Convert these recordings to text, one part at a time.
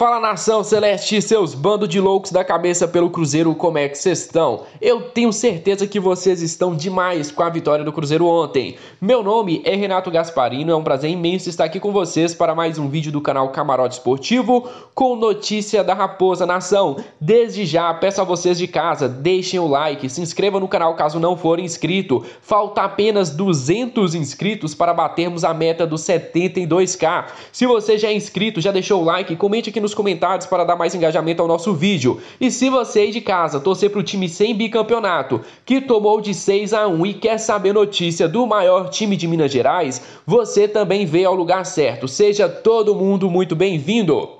Fala nação celeste e seus bando de loucos da cabeça pelo Cruzeiro, como é que vocês estão? Eu tenho certeza que vocês estão demais com a vitória do Cruzeiro ontem. Meu nome é Renato Gasparino, é um prazer imenso estar aqui com vocês para mais um vídeo do canal Camarote Esportivo com notícia da Raposa Nação. Desde já peço a vocês de casa, deixem o like, se inscrevam no canal caso não for inscrito. Falta apenas 200 inscritos para batermos a meta dos 72k. Se você já é inscrito, já deixou o like, comente aqui nos nos comentários para dar mais engajamento ao nosso vídeo. E se você aí de casa torcer para o time sem bicampeonato, que tomou de 6 a 1 e quer saber notícia do maior time de Minas Gerais, você também veio ao lugar certo. Seja todo mundo muito bem-vindo!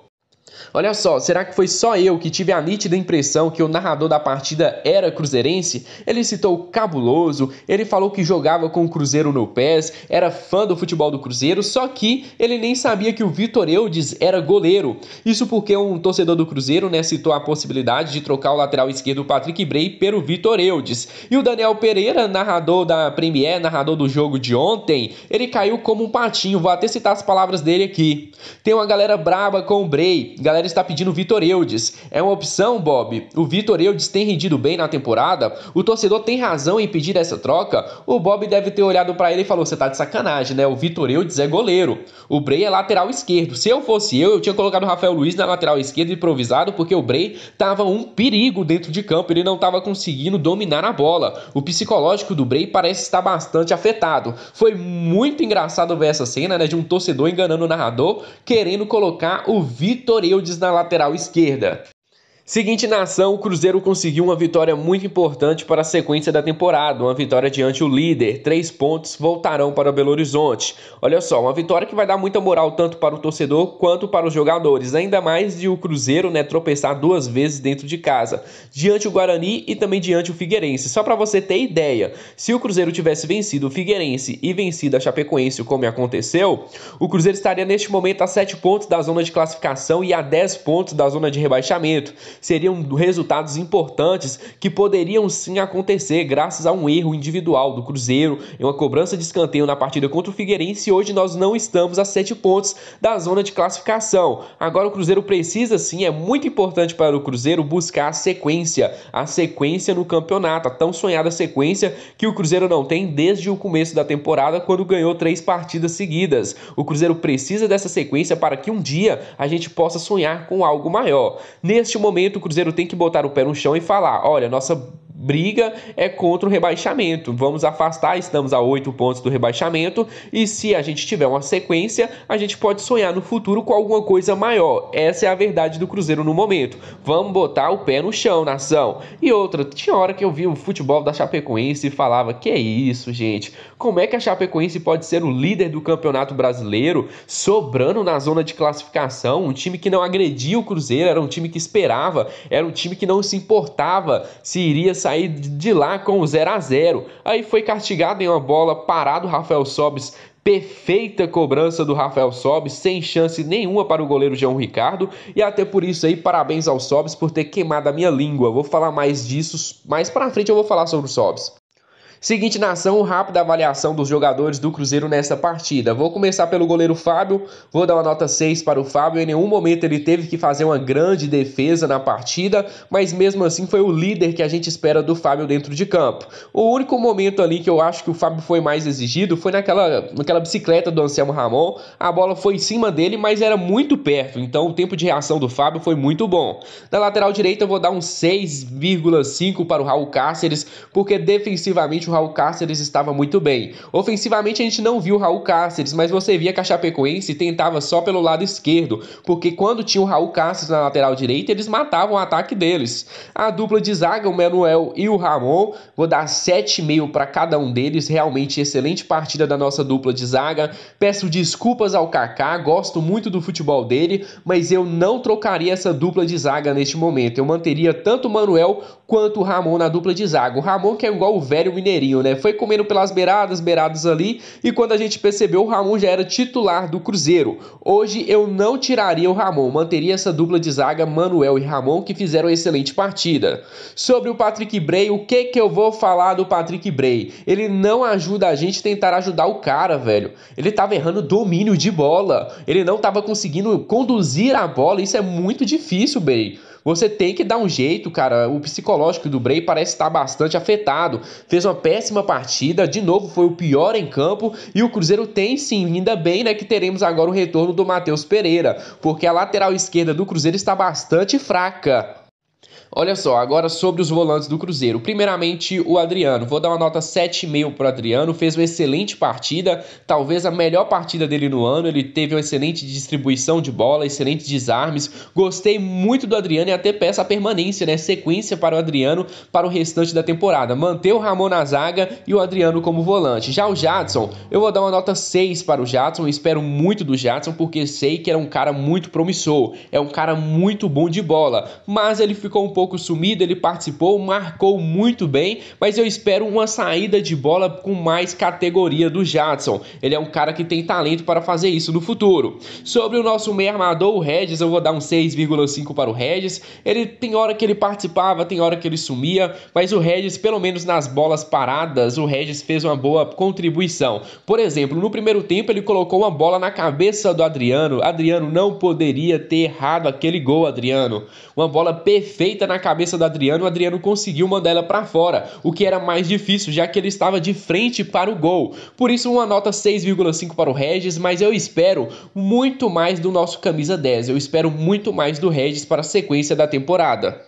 Olha só, será que foi só eu que tive a nítida impressão que o narrador da partida era cruzeirense? Ele citou cabuloso, ele falou que jogava com o Cruzeiro no pés, era fã do futebol do Cruzeiro, só que ele nem sabia que o Vitor Eudes era goleiro. Isso porque um torcedor do Cruzeiro né, citou a possibilidade de trocar o lateral esquerdo Patrick Bray pelo Vitor Eudes. E o Daniel Pereira, narrador da Premier, narrador do jogo de ontem, ele caiu como um patinho, vou até citar as palavras dele aqui. Tem uma galera braba com o Bray, galera está pedindo Vitor Eudes. É uma opção, Bob? O Vitor Eudes tem rendido bem na temporada? O torcedor tem razão em pedir essa troca? O Bob deve ter olhado para ele e falou: você tá de sacanagem, né? O Vitor Eudes é goleiro. O Bray é lateral esquerdo. Se eu fosse eu, eu tinha colocado o Rafael Luiz na lateral esquerda improvisado, porque o Bray tava um perigo dentro de campo. Ele não tava conseguindo dominar a bola. O psicológico do Bray parece estar bastante afetado. Foi muito engraçado ver essa cena, né? De um torcedor enganando o narrador, querendo colocar o Vitor Reynolds na lateral esquerda. Seguinte nação, o Cruzeiro conseguiu uma vitória muito importante para a sequência da temporada, uma vitória diante o líder, três pontos voltarão para o Belo Horizonte. Olha só, uma vitória que vai dar muita moral tanto para o torcedor quanto para os jogadores, ainda mais de o Cruzeiro né, tropeçar duas vezes dentro de casa, diante o Guarani e também diante o Figueirense. Só para você ter ideia, se o Cruzeiro tivesse vencido o Figueirense e vencido a Chapecoense como aconteceu, o Cruzeiro estaria neste momento a 7 pontos da zona de classificação e a 10 pontos da zona de rebaixamento seriam resultados importantes que poderiam sim acontecer graças a um erro individual do Cruzeiro em uma cobrança de escanteio na partida contra o Figueirense e hoje nós não estamos a 7 pontos da zona de classificação. Agora o Cruzeiro precisa sim, é muito importante para o Cruzeiro buscar a sequência, a sequência no campeonato, a tão sonhada sequência que o Cruzeiro não tem desde o começo da temporada quando ganhou três partidas seguidas. O Cruzeiro precisa dessa sequência para que um dia a gente possa sonhar com algo maior. Neste momento momento o Cruzeiro tem que botar o pé no chão e falar: olha, nossa briga é contra o rebaixamento. Vamos afastar, estamos a oito pontos do rebaixamento e se a gente tiver uma sequência, a gente pode sonhar no futuro com alguma coisa maior. Essa é a verdade do Cruzeiro no momento. Vamos botar o pé no chão, nação. E outra, tinha hora que eu vi o futebol da Chapecoense e falava: "Que é isso, gente? Como é que a Chapecoense pode ser o líder do Campeonato Brasileiro, sobrando na zona de classificação, um time que não agrediu o Cruzeiro, era um time que esperava jogava, era um time que não se importava se iria sair de lá com o 0 a 0 Aí foi castigado em uma bola parado Rafael Sobis Perfeita cobrança do Rafael Sobis, sem chance nenhuma para o goleiro João Ricardo. E até por isso aí, parabéns ao Sobis por ter queimado a minha língua. Vou falar mais disso mais para frente, eu vou falar sobre o Sobis. Seguinte nação, rápida avaliação dos jogadores do Cruzeiro nessa partida. Vou começar pelo goleiro Fábio, vou dar uma nota 6 para o Fábio. Em nenhum momento ele teve que fazer uma grande defesa na partida, mas mesmo assim foi o líder que a gente espera do Fábio dentro de campo. O único momento ali que eu acho que o Fábio foi mais exigido foi naquela, naquela bicicleta do Anselmo Ramon. A bola foi em cima dele, mas era muito perto, então o tempo de reação do Fábio foi muito bom. Na lateral direita eu vou dar um 6,5 para o Raul Cáceres, porque defensivamente o Raul Cáceres estava muito bem. Ofensivamente a gente não viu o Raul Cáceres, mas você via que a Chapecoense tentava só pelo lado esquerdo, porque quando tinha o Raul Cáceres na lateral direita, eles matavam o ataque deles. A dupla de zaga, o Manuel e o Ramon, vou dar 7,5 para cada um deles, realmente excelente partida da nossa dupla de zaga. Peço desculpas ao Kaká, gosto muito do futebol dele, mas eu não trocaria essa dupla de zaga neste momento. Eu manteria tanto o Manuel quanto o Ramon na dupla de zaga. O Ramon que é igual o velho Mineiro né? Foi comendo pelas beiradas, beiradas ali, e quando a gente percebeu, o Ramon já era titular do Cruzeiro. Hoje eu não tiraria o Ramon, manteria essa dupla de zaga Manuel e Ramon que fizeram excelente partida. Sobre o Patrick Bray, o que que eu vou falar do Patrick Bray? Ele não ajuda a gente tentar ajudar o cara, velho. Ele tava errando domínio de bola, ele não tava conseguindo conduzir a bola, isso é muito difícil, Bray. Você tem que dar um jeito, cara. O psicológico do Bray parece estar bastante afetado. Fez uma péssima partida, de novo foi o pior em campo e o Cruzeiro tem sim, ainda bem, né, que teremos agora o retorno do Matheus Pereira, porque a lateral esquerda do Cruzeiro está bastante fraca. Olha só, agora sobre os volantes do Cruzeiro. Primeiramente, o Adriano. Vou dar uma nota 7,5 para o Adriano. Fez uma excelente partida, talvez a melhor partida dele no ano. Ele teve uma excelente distribuição de bola, excelentes desarmes. Gostei muito do Adriano e até peço a permanência, né? Sequência para o Adriano para o restante da temporada. Manter o Ramon na zaga e o Adriano como volante. Já o Jadson, eu vou dar uma nota 6 para o Jadson. Espero muito do Jadson porque sei que era é um cara muito promissor. É um cara muito bom de bola, mas ele ficou um pouco pouco sumido, ele participou, marcou muito bem, mas eu espero uma saída de bola com mais categoria do Jadson. Ele é um cara que tem talento para fazer isso no futuro. Sobre o nosso meio armador, o Regis, eu vou dar um 6,5 para o Regis. Ele tem hora que ele participava, tem hora que ele sumia, mas o Regis, pelo menos nas bolas paradas, o Regis fez uma boa contribuição. Por exemplo, no primeiro tempo ele colocou uma bola na cabeça do Adriano. Adriano não poderia ter errado aquele gol, Adriano. Uma bola perfeita na cabeça do Adriano, o Adriano conseguiu mandar ela para fora, o que era mais difícil, já que ele estava de frente para o gol. Por isso, uma nota 6,5 para o Regis, mas eu espero muito mais do nosso camisa 10. Eu espero muito mais do Regis para a sequência da temporada.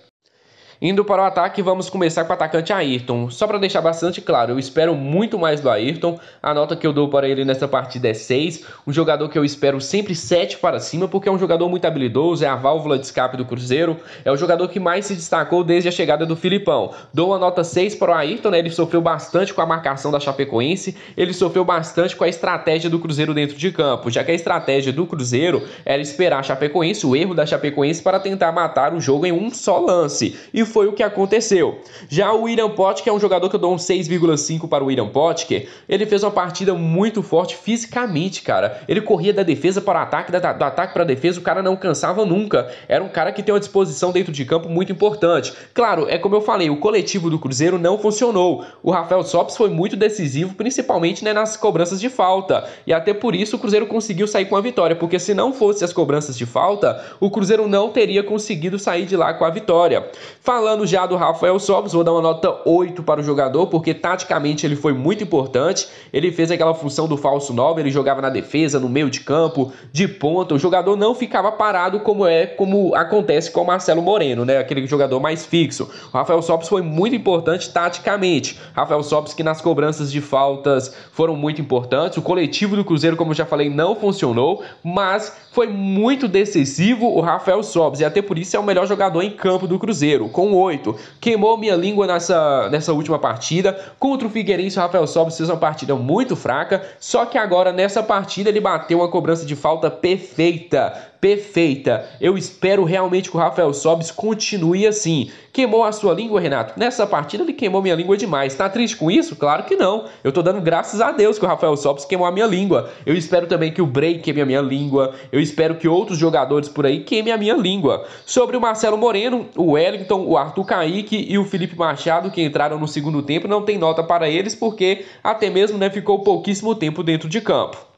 Indo para o ataque, vamos começar com o atacante Ayrton. Só para deixar bastante claro, eu espero muito mais do Ayrton. A nota que eu dou para ele nessa partida é 6. Um jogador que eu espero sempre 7 para cima, porque é um jogador muito habilidoso, é a válvula de escape do Cruzeiro. É o jogador que mais se destacou desde a chegada do Filipão. Dou uma nota 6 para o Ayrton, né? ele sofreu bastante com a marcação da Chapecoense, ele sofreu bastante com a estratégia do Cruzeiro dentro de campo, já que a estratégia do Cruzeiro era esperar a Chapecoense, o erro da Chapecoense, para tentar matar o jogo em um só lance. E foi o que aconteceu. Já o William Potker é um jogador que eu dou um 6,5 para o William Potker. Ele fez uma partida muito forte fisicamente, cara. Ele corria da defesa para o ataque, da, do ataque para a defesa, o cara não cansava nunca. Era um cara que tem uma disposição dentro de campo muito importante. Claro, é como eu falei, o coletivo do Cruzeiro não funcionou. O Rafael Sops foi muito decisivo, principalmente né, nas cobranças de falta. E até por isso o Cruzeiro conseguiu sair com a vitória, porque se não fosse as cobranças de falta, o Cruzeiro não teria conseguido sair de lá com a vitória. Falando Falando já do Rafael Sobis, vou dar uma nota 8 para o jogador, porque taticamente ele foi muito importante. Ele fez aquela função do falso 9, ele jogava na defesa, no meio de campo, de ponta. O jogador não ficava parado como é, como acontece com o Marcelo Moreno, né? Aquele jogador mais fixo. O Rafael Sobis foi muito importante taticamente. Rafael Sobis que nas cobranças de faltas foram muito importantes. O coletivo do Cruzeiro, como eu já falei, não funcionou, mas foi muito decisivo o Rafael Sobis e até por isso é o melhor jogador em campo do Cruzeiro. Com com 8. Queimou minha língua nessa, nessa última partida. Contra o Figueirense, o Rafael Sobis fez uma partida muito fraca. Só que agora, nessa partida, ele bateu uma cobrança de falta perfeita perfeita. Eu espero realmente que o Rafael Sobis continue assim. Queimou a sua língua, Renato? Nessa partida ele queimou minha língua demais. Tá triste com isso? Claro que não. Eu tô dando graças a Deus que o Rafael Sobis queimou a minha língua. Eu espero também que o Bray queime a minha língua. Eu espero que outros jogadores por aí queimem a minha língua. Sobre o Marcelo Moreno, o Wellington, o Arthur Kaique e o Felipe Machado que entraram no segundo tempo, não tem nota para eles porque até mesmo né, ficou pouquíssimo tempo dentro de campo.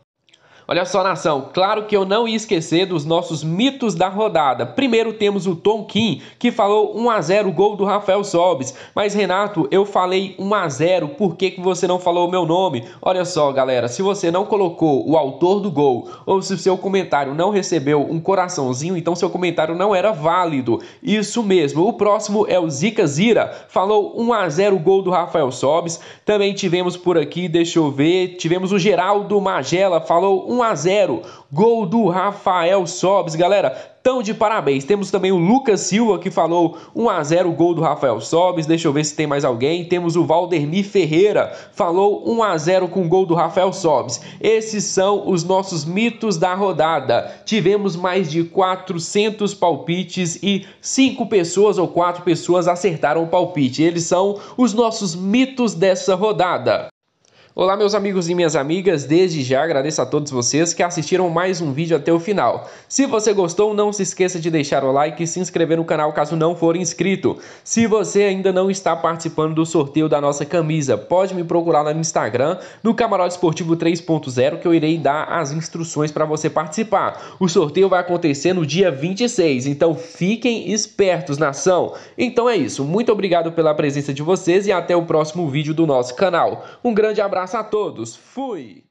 Olha só, nação, claro que eu não ia esquecer dos nossos mitos da rodada. Primeiro temos o Tom Kim, que falou 1 a 0 o gol do Rafael Sobes. Mas Renato, eu falei 1 a 0, por que, que você não falou o meu nome? Olha só, galera, se você não colocou o autor do gol ou se o seu comentário não recebeu um coraçãozinho, então seu comentário não era válido. Isso mesmo. O próximo é o Zika Zira, falou 1 a 0 o gol do Rafael Sobes. Também tivemos por aqui, deixa eu ver, tivemos o Geraldo Magela, falou 1 1 a 0. Gol do Rafael Sobes, galera. Tão de parabéns. Temos também o Lucas Silva que falou 1 a 0 gol do Rafael Sobes. Deixa eu ver se tem mais alguém. Temos o Valdemir Ferreira, falou 1 a 0 com gol do Rafael Sobes. Esses são os nossos mitos da rodada. Tivemos mais de 400 palpites e 5 pessoas ou 4 pessoas acertaram o palpite. Eles são os nossos mitos dessa rodada. Olá meus amigos e minhas amigas, desde já agradeço a todos vocês que assistiram mais um vídeo até o final. Se você gostou, não se esqueça de deixar o like e se inscrever no canal caso não for inscrito. Se você ainda não está participando do sorteio da nossa camisa, pode me procurar lá no Instagram, no Camarote Esportivo 3.0 que eu irei dar as instruções para você participar. O sorteio vai acontecer no dia 26, então fiquem espertos nação. Então é isso, muito obrigado pela presença de vocês e até o próximo vídeo do nosso canal. Um grande abraço abraço a todos. Fui!